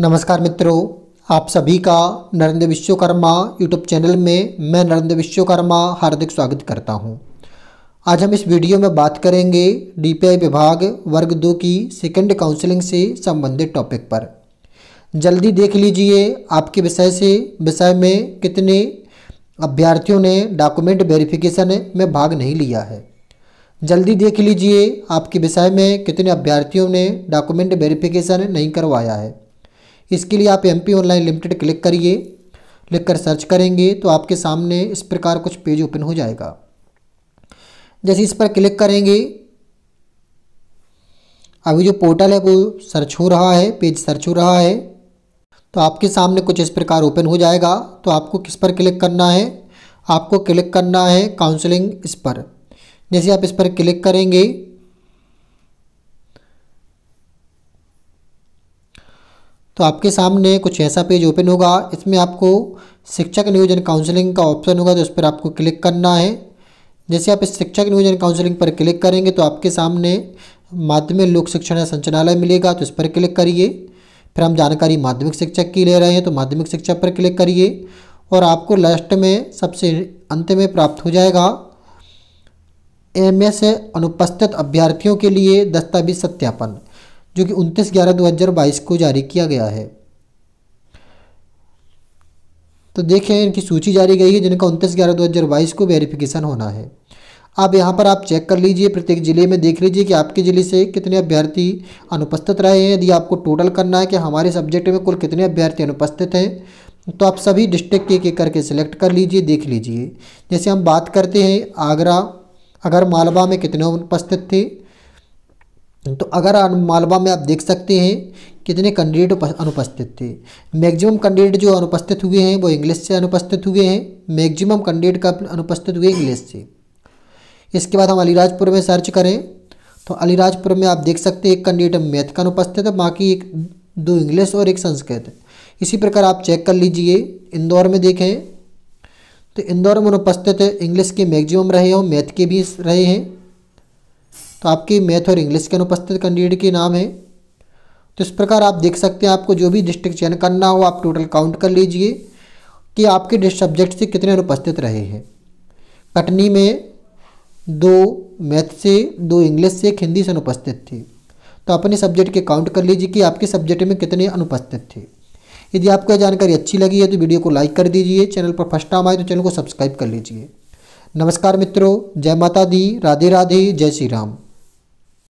नमस्कार मित्रों आप सभी का नरेंद्र विश्वकर्मा यूट्यूब चैनल में मैं नरेंद्र विश्वकर्मा हार्दिक स्वागत करता हूं। आज हम इस वीडियो में बात करेंगे डीपीआई विभाग वर्ग दो की सेकेंड काउंसलिंग से संबंधित टॉपिक पर जल्दी देख लीजिए आपके विषय से विषय में कितने अभ्यर्थियों ने डॉक्यूमेंट वेरिफिकेशन में भाग नहीं लिया है जल्दी देख लीजिए आपके विषय में कितने अभ्यर्थियों ने डॉक्यूमेंट वेरिफिकेशन नहीं करवाया है इसके लिए आप एम ऑनलाइन लिमिटेड क्लिक करिए लिख कर सर्च करेंगे तो आपके सामने इस प्रकार कुछ पेज ओपन हो जाएगा जैसे इस पर क्लिक करेंगे अभी जो पोर्टल है वो सर्च हो रहा है पेज सर्च हो रहा है तो आपके सामने कुछ इस प्रकार ओपन हो जाएगा तो आपको किस पर क्लिक करना है आपको क्लिक करना है काउंसलिंग इस पर जैसे आप इस पर क्लिक करेंगे तो आपके सामने कुछ ऐसा पेज ओपन होगा इसमें आपको शिक्षक नियोजन काउंसलिंग का ऑप्शन होगा तो उस पर आपको क्लिक करना है जैसे आप इस शिक्षक नियोजन काउंसलिंग पर क्लिक करेंगे तो आपके सामने माध्यमिक लोक शिक्षण संचालय मिलेगा तो इस पर क्लिक करिए फिर हम जानकारी माध्यमिक शिक्षक की ले रहे हैं तो माध्यमिक शिक्षा पर क्लिक करिए और आपको लास्ट में सबसे अंत में प्राप्त हो जाएगा एम एस अनुपस्थित अभ्यर्थियों के लिए दस्तावेज सत्यापन जो कि उनतीस ग्यारह दो हज़ार बाईस को जारी किया गया है तो देखें इनकी सूची जारी गई है जिनका उनतीस ग्यारह दो हज़ार बाईस को वेरिफिकेशन होना है अब यहाँ पर आप चेक कर लीजिए प्रत्येक ज़िले में देख लीजिए कि आपके ज़िले से कितने अभ्यर्थी अनुपस्थित रहे हैं यदि आपको टोटल करना है कि हमारे सब्जेक्ट में कुल कितने अभ्यर्थी अनुपस्थित हैं तो आप सभी डिस्ट्रिक्ट एक एक करके सिलेक्ट कर लीजिए देख लीजिए जैसे हम बात करते हैं आगरा अगर मालवा में कितने अनुपस्थित थे तो अगर मालवा में आप देख सकते हैं कितने कैंडिडेट अनुपस्थित थे मैक्सिमम कैंडिडेट जो अनुपस्थित हुए हैं वो इंग्लिश से अनुपस्थित हुए हैं मैक्सिमम कैंडिडेट का अनुपस्थित हुए इंग्लिश से इसके बाद हम अलीराजपुर में सर्च करें तो अलीराजपुर में आप देख सकते हैं एक कैंडिडेट मैथ का अनुपस्थित है बाकी एक दो इंग्लिश और एक संस्कृत इसी प्रकार आप चेक कर लीजिए इंदौर में देखें तो इंदौर में अनुपस्थित इंग्लिश के मैक्सिमम रहे हैं मैथ के भी रहे हैं तो आपकी मैथ और इंग्लिश के अनुपस्थित कैंडिडेट के नाम है तो इस प्रकार आप देख सकते हैं आपको जो भी डिस्ट्रिक्ट चयन करना हो आप टोटल काउंट कर लीजिए कि आपके सब्जेक्ट से कितने अनुपस्थित रहे हैं कटनी में दो मैथ से दो इंग्लिश से एक हिंदी से अनुपस्थित थे तो अपने सब्जेक्ट के काउंट कर लीजिए कि आपके सब्जेक्ट में कितने अनुपस्थित थे यदि आपको यह जानकारी अच्छी लगी है तो वीडियो को लाइक कर दीजिए चैनल पर फर्स्ट टाइम आए तो चैनल को सब्सक्राइब कर लीजिए नमस्कार मित्रों जय माता दी राधे राधे जय श्री राम